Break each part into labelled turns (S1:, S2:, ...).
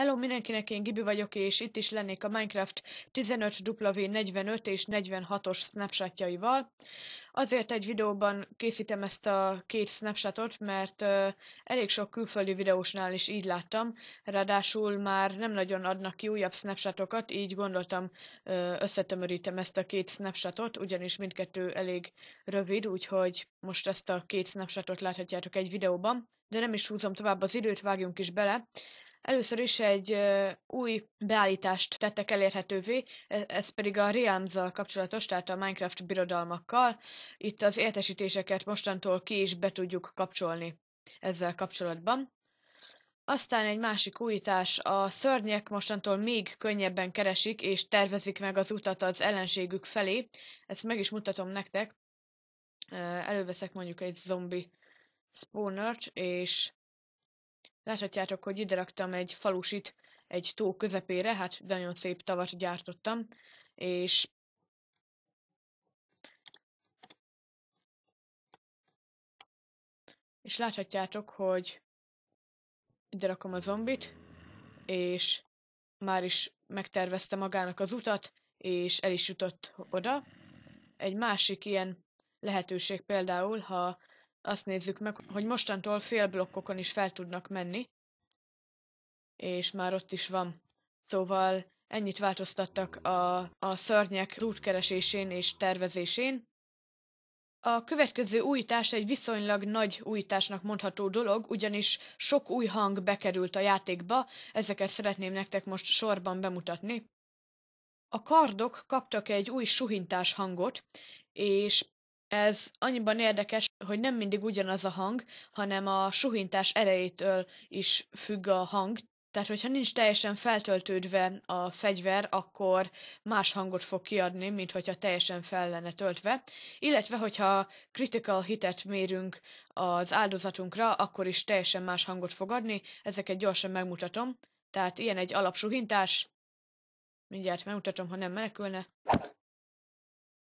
S1: Hello mindenkinek, én Gibi vagyok, és itt is lennék a Minecraft 15W45 és 46-os snapshotjaival. Azért egy videóban készítem ezt a két snapshotot, mert uh, elég sok külföldi videósnál is így láttam, ráadásul már nem nagyon adnak ki újabb snapshotokat, így gondoltam uh, összetömörítem ezt a két snapshotot, ugyanis mindkettő elég rövid, úgyhogy most ezt a két snapshotot láthatjátok egy videóban de nem is húzom tovább az időt, vágjunk is bele. Először is egy új beállítást tettek elérhetővé, e, ez pedig a realms kapcsolatos, tehát a Minecraft birodalmakkal. Itt az értesítéseket mostantól ki is be tudjuk kapcsolni ezzel kapcsolatban. Aztán egy másik újítás, a szörnyek mostantól még könnyebben keresik és tervezik meg az utat az ellenségük felé. Ezt meg is mutatom nektek. Előveszek mondjuk egy zombi spawnert, és Láthatjátok, hogy ide raktam egy falusit egy tó közepére, hát nagyon szép tavat gyártottam, és és láthatjátok, hogy ide rakom a zombit, és már is megtervezte magának az utat, és el is jutott oda. Egy másik ilyen lehetőség például, ha azt nézzük meg, hogy mostantól fél blokkokon is fel tudnak menni, és már ott is van. Szóval ennyit változtattak a, a szörnyek útkeresésén és tervezésén. A következő újítás egy viszonylag nagy újításnak mondható dolog, ugyanis sok új hang bekerült a játékba, ezeket szeretném nektek most sorban bemutatni. A kardok kaptak egy új suhintás hangot, és ez annyiban érdekes, hogy nem mindig ugyanaz a hang, hanem a suhintás erejétől is függ a hang, tehát, hogyha nincs teljesen feltöltődve a fegyver, akkor más hangot fog kiadni, mint hogyha teljesen fel lenne töltve. Illetve, hogyha critical hitet mérünk az áldozatunkra, akkor is teljesen más hangot fog adni. Ezeket gyorsan megmutatom. Tehát ilyen egy alapsuhintás. Mindjárt megmutatom, ha nem menekülne.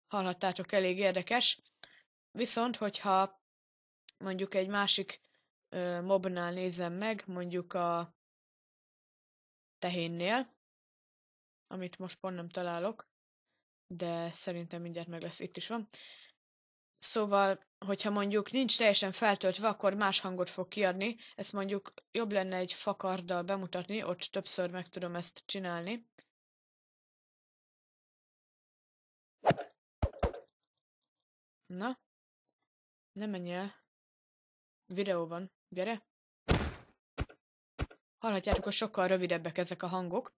S1: Hallhattátok, elég érdekes. Viszont, hogyha mondjuk egy másik ö, mobnál nézem meg, mondjuk a tehénnél, amit most pont nem találok, de szerintem mindjárt meg lesz, itt is van. Szóval, hogyha mondjuk nincs teljesen feltöltve, akkor más hangot fog kiadni. Ezt mondjuk jobb lenne egy fakarddal bemutatni, ott többször meg tudom ezt csinálni.
S2: Na, ne menj el.
S1: Videó van. Gyere! Hallhatjátok, hogy sokkal rövidebbek ezek a hangok.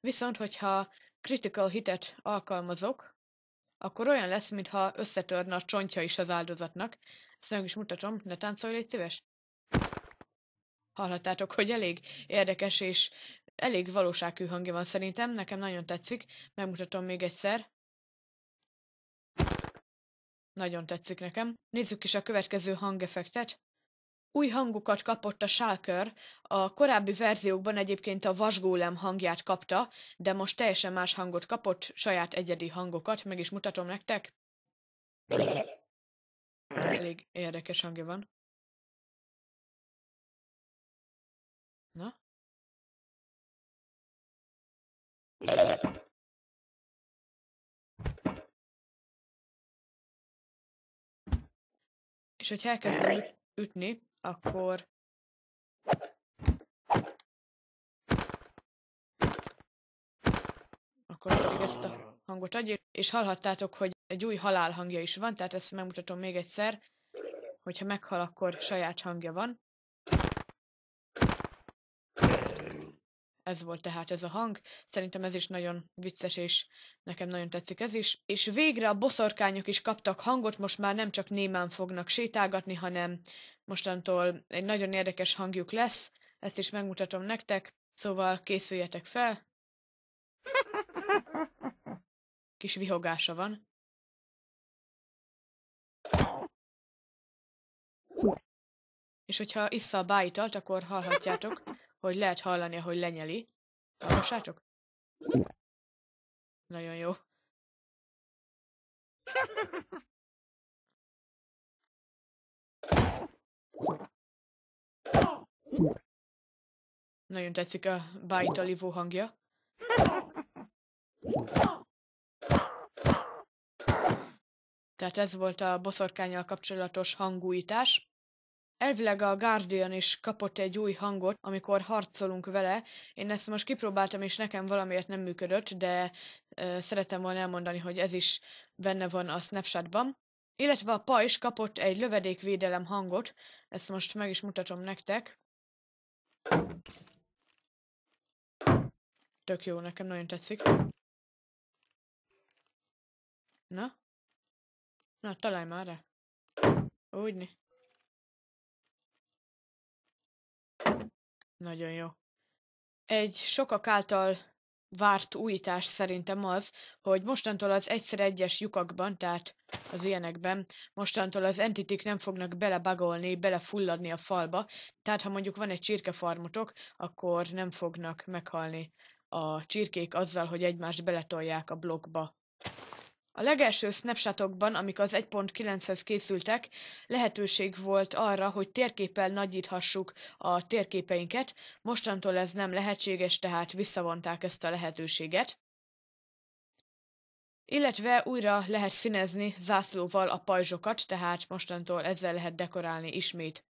S1: Viszont, hogyha critical hitet alkalmazok, akkor olyan lesz, mintha összetörne a csontja is az áldozatnak. Ezt meg is mutatom, ne táncolj, légy szíves. Hallhattátok, hogy elég érdekes és elég valósághű hangja van szerintem, nekem nagyon tetszik. Megmutatom még egyszer. Nagyon tetszik nekem. Nézzük is a következő hangeffektet. Új hangokat kapott a sálkör, a korábbi verziókban egyébként a vasgólem hangját kapta, de most teljesen más hangot kapott, saját egyedi hangokat, meg is mutatom nektek. Elég érdekes hangja
S2: van. Na? És hogyha elkezdem üt ütni, akkor...
S1: Akkor pedig ezt a hangot adja, És hallhattátok, hogy egy új halál hangja is van, tehát ezt megmutatom még egyszer. Hogyha meghal, akkor saját hangja van. Ez volt tehát ez a hang. Szerintem ez is nagyon vicces, és nekem nagyon tetszik ez is. És végre a boszorkányok is kaptak hangot, most már nem csak némán fognak sétálgatni, hanem mostantól egy nagyon érdekes hangjuk lesz. Ezt is megmutatom nektek, szóval készüljetek fel. Kis
S2: vihogása van.
S1: És hogyha issza a bájitalt, akkor hallhatjátok, hogy lehet hallani, ahogy lenyeli. Hallgassátok? Nagyon jó.
S2: Nagyon tetszik a
S1: alivó hangja. Tehát ez volt a boszorkányjal kapcsolatos hangújítás. Elvileg a Guardian is kapott egy új hangot, amikor harcolunk vele. Én ezt most kipróbáltam, és nekem valamiért nem működött, de ö, szeretem volna elmondani, hogy ez is benne van a snapshotban. Illetve a pa is kapott egy lövedékvédelem hangot, ezt most meg is mutatom nektek. Tök jó, nekem nagyon tetszik.
S2: Na? Na, találj már rá. Úgy.
S1: Nagyon jó. Egy sokak által várt újítás szerintem az, hogy mostantól az egyszer egyes lyukakban, tehát az ilyenekben, mostantól az entitik nem fognak belebagolni, belefulladni a falba, tehát ha mondjuk van egy csirkefarmotok, akkor nem fognak meghalni a csirkék azzal, hogy egymást beletolják a blokkba. A legelső snapshotokban, amik az 1.9-hez készültek, lehetőség volt arra, hogy térképpel nagyíthassuk a térképeinket, mostantól ez nem lehetséges, tehát visszavonták ezt a lehetőséget. Illetve újra lehet színezni zászlóval a pajzsokat, tehát mostantól ezzel lehet dekorálni ismét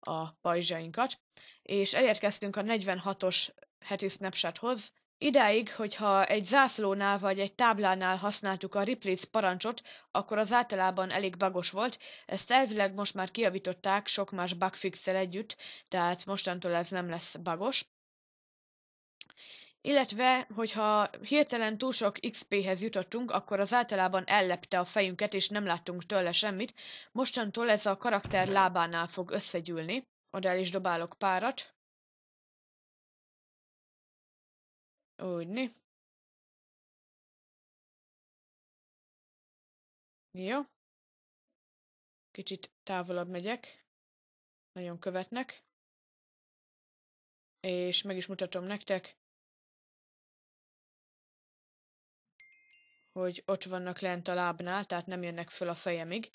S1: a pajzsainkat. És elérkeztünk a 46-os heti snapshothoz, Idáig, hogyha egy zászlónál vagy egy táblánál használtuk a replace parancsot, akkor az általában elég bagos volt, ezt elvileg most már kiavították sok más bugfix együtt, tehát mostantól ez nem lesz bagos. Illetve, hogyha hirtelen túl sok XP-hez jutottunk, akkor az általában ellepte a fejünket, és nem láttunk tőle semmit. Mostantól ez a karakter lábánál fog összegyűlni. Oda el is dobálok párat.
S2: Úgyni. Jó. Kicsit távolabb megyek. Nagyon követnek. És meg is mutatom
S1: nektek, hogy ott vannak lent a lábnál, tehát nem jönnek föl a fejemig,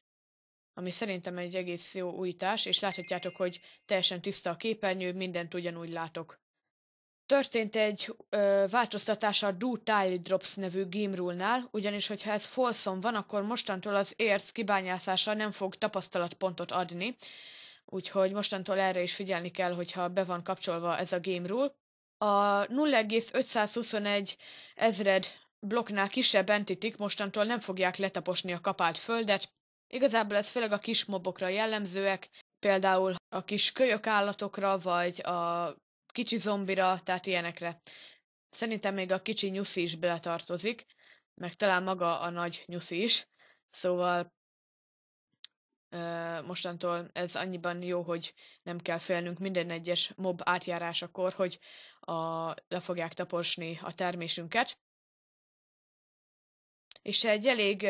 S1: ami szerintem egy egész jó újítás, és láthatjátok, hogy teljesen tiszta a képernyő, mindent ugyanúgy látok történt egy ö, változtatás a do tile drops nevű game rule-nál, ugyanis hogyha ez folszom van, akkor mostantól az érc kibányászása nem fog tapasztalatpontot adni, úgyhogy mostantól erre is figyelni kell, hogyha be van kapcsolva ez a game rule. A 0,521 ezred blokknál kisebb entitik mostantól nem fogják letaposni a kapált földet, Igazából ez főleg a kis mobokra jellemzőek, például a kis kölyök állatokra, vagy a kicsi zombira, tehát ilyenekre. Szerintem még a kicsi nyuszi is beletartozik, meg talán maga a nagy nyuszi is. Szóval mostantól ez annyiban jó, hogy nem kell félnünk minden egyes mob átjárásakor, hogy a, le fogják taposni a termésünket. És egy elég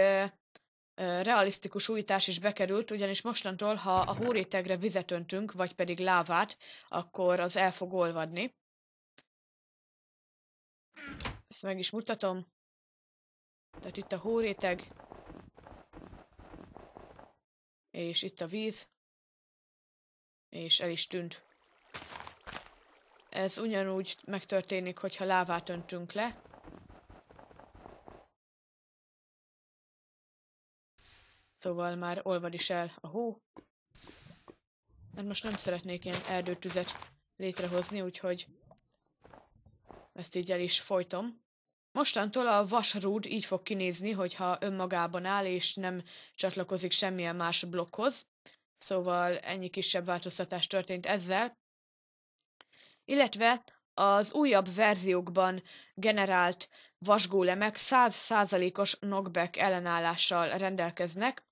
S1: realisztikus újítás is bekerült, ugyanis mostantól, ha a hórétegre vizet öntünk, vagy pedig lávát, akkor az el fog olvadni. Ezt meg is mutatom. Tehát itt a hóréteg, és itt a víz, és el is tűnt. Ez ugyanúgy megtörténik, hogyha lávát öntünk le, Szóval már olvad is el a hó. Mert hát most nem szeretnék ilyen erdőtüzet létrehozni, úgyhogy ezt így el is folytom. Mostantól a vasrúd így fog kinézni, hogyha önmagában áll és nem csatlakozik semmilyen más blokkhoz. Szóval ennyi kisebb változtatás történt ezzel. Illetve az újabb verziókban generált vasgólemek 100%-os knockback ellenállással rendelkeznek,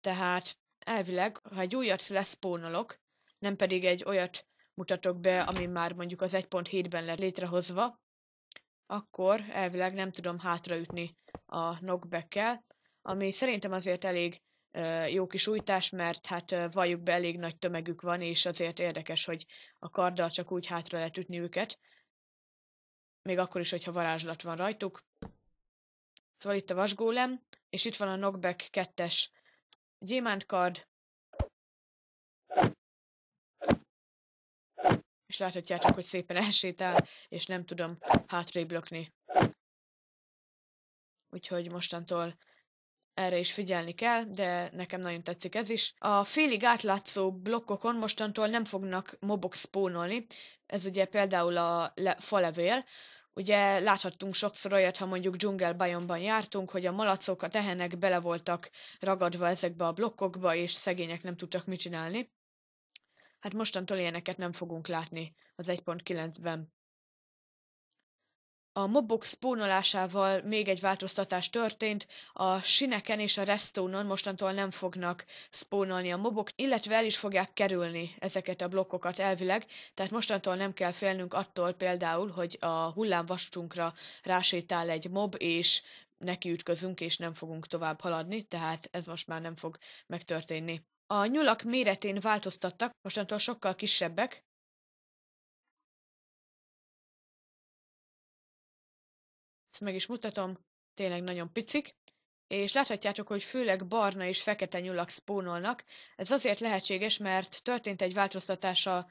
S1: tehát elvileg, ha egy újat leszpónolok, nem pedig egy olyat mutatok be, ami már mondjuk az 1.7-ben lett létrehozva, akkor elvileg nem tudom hátraütni a knockback ami szerintem azért elég jó kis újtás, mert hát valljuk be, elég nagy tömegük van, és azért érdekes, hogy a karddal csak úgy hátra lehet ütni őket, még akkor is, hogyha varázslat van rajtuk. Szóval itt a vasgólem, és itt van a Knockback 2-es gyémánt kard. És láthatjátok, hogy szépen elsétál, és nem tudom hátrébb lökni. Úgyhogy mostantól erre is figyelni kell, de nekem nagyon tetszik ez is. A félig átlátszó blokkokon mostantól nem fognak mobok spónolni, ez ugye például a le- falevél, Ugye láthattunk sokszor olyat, ha mondjuk dzsungelbajomban jártunk, hogy a malacok, a tehenek bele voltak ragadva ezekbe a blokkokba, és szegények nem tudtak mit csinálni. Hát mostantól ilyeneket nem fogunk látni az 1.9-ben. A mobok spónolásával még egy változtatás történt, a sineken és a restónon mostantól nem fognak spónolni a mobok, illetve el is fogják kerülni ezeket a blokkokat elvileg, tehát mostantól nem kell félnünk attól például, hogy a hullámvastunkra rásétál egy mob, és neki ütközünk, és nem fogunk tovább haladni, tehát ez most már nem fog megtörténni. A nyulak méretén változtattak, mostantól sokkal kisebbek, meg is mutatom, tényleg nagyon picik, és láthatjátok, hogy főleg barna és fekete nyulak spónolnak. Ez azért lehetséges, mert történt egy változtatás a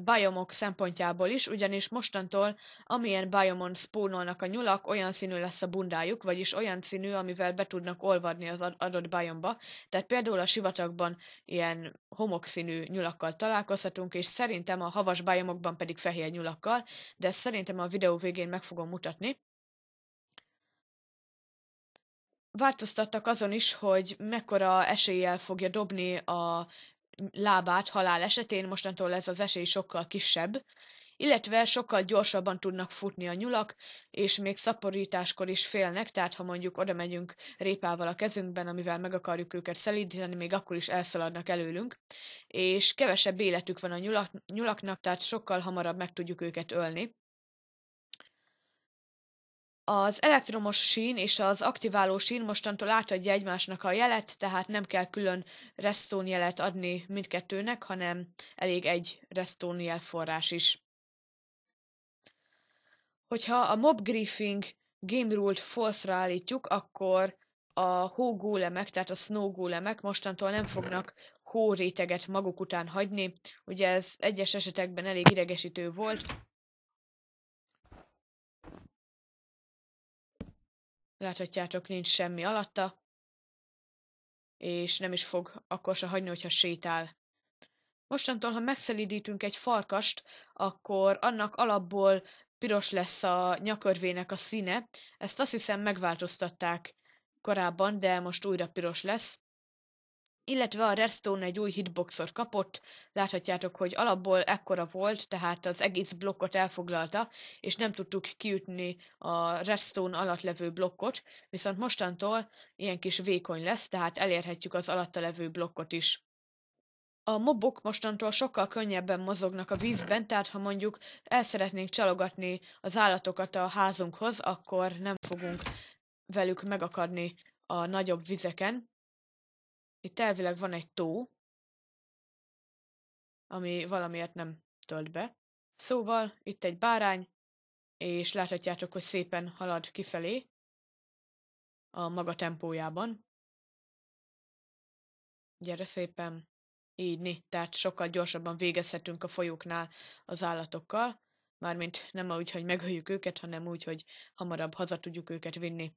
S1: biomok szempontjából is, ugyanis mostantól amilyen biomon spónolnak a nyulak, olyan színű lesz a bundájuk, vagyis olyan színű, amivel be tudnak olvadni az adott biomba. Tehát például a sivatagban ilyen homokszínű nyulakkal találkozhatunk, és szerintem a havas biomokban pedig fehér nyulakkal, de ezt szerintem a videó végén meg fogom mutatni változtattak azon is, hogy mekkora eséllyel fogja dobni a lábát halál esetén, mostantól ez az esély sokkal kisebb, illetve sokkal gyorsabban tudnak futni a nyulak, és még szaporításkor is félnek, tehát ha mondjuk oda megyünk répával a kezünkben, amivel meg akarjuk őket szelídíteni, még akkor is elszaladnak előlünk, és kevesebb életük van a nyulak, nyulaknak, tehát sokkal hamarabb meg tudjuk őket ölni. Az elektromos sín és az aktiváló sín mostantól átadja egymásnak a jelet, tehát nem kell külön restón jelet adni mindkettőnek, hanem elég egy restón jel forrás is. Hogyha a mob griefing game rule-t false-ra állítjuk, akkor a hó gólemek, tehát a snow gólemek mostantól nem fognak hó réteget maguk után hagyni. Ugye ez egyes esetekben elég idegesítő volt, Láthatjátok, nincs semmi alatta, és nem is fog akkor se hagyni, hogyha sétál. Mostantól, ha megszelidítünk egy farkast, akkor annak alapból piros lesz a nyakörvének a színe. Ezt azt hiszem megváltoztatták korábban, de most újra piros lesz illetve a Redstone egy új hitboxot kapott, láthatjátok, hogy alapból ekkora volt, tehát az egész blokkot elfoglalta, és nem tudtuk kiütni a Redstone alatt levő blokkot, viszont mostantól ilyen kis vékony lesz, tehát elérhetjük az alatta levő blokkot is. A mobok mostantól sokkal könnyebben mozognak a vízben, tehát ha mondjuk el szeretnénk csalogatni az állatokat a házunkhoz, akkor nem fogunk velük megakadni a nagyobb vizeken. Itt elvileg van egy tó, ami valamiért nem tölt be. Szóval itt egy bárány, és láthatjátok, hogy szépen halad kifelé a maga tempójában. Gyere szépen, így né, tehát sokkal gyorsabban végezhetünk a folyóknál az állatokkal, mármint nem úgy, hogy megöljük őket, hanem úgy, hogy hamarabb haza tudjuk őket vinni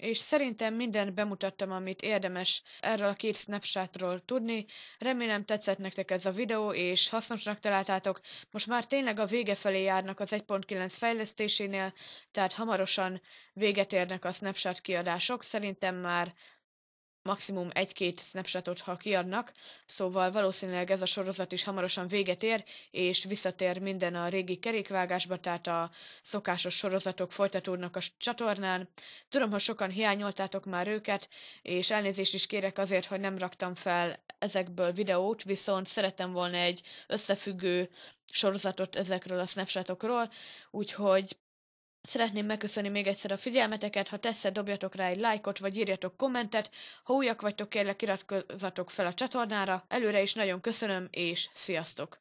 S1: és szerintem mindent bemutattam, amit érdemes erről a két snapshotról tudni. Remélem tetszett nektek ez a videó, és hasznosnak találtátok. Most már tényleg a vége felé járnak az 1.9 fejlesztésénél, tehát hamarosan véget érnek a snapshot kiadások. Szerintem már maximum egy-két snapshotot, ha kiadnak, szóval valószínűleg ez a sorozat is hamarosan véget ér, és visszatér minden a régi kerékvágásba, tehát a szokásos sorozatok folytatódnak a csatornán. Tudom, hogy sokan hiányoltátok már őket, és elnézést is kérek azért, hogy nem raktam fel ezekből videót, viszont szerettem volna egy összefüggő sorozatot ezekről a snapshotokról, úgyhogy Szeretném megköszönni még egyszer a figyelmeteket, ha tetszett, dobjatok rá egy lájkot, vagy írjatok kommentet, ha újak vagytok, kérlek iratkozzatok fel a csatornára, előre is nagyon köszönöm, és sziasztok!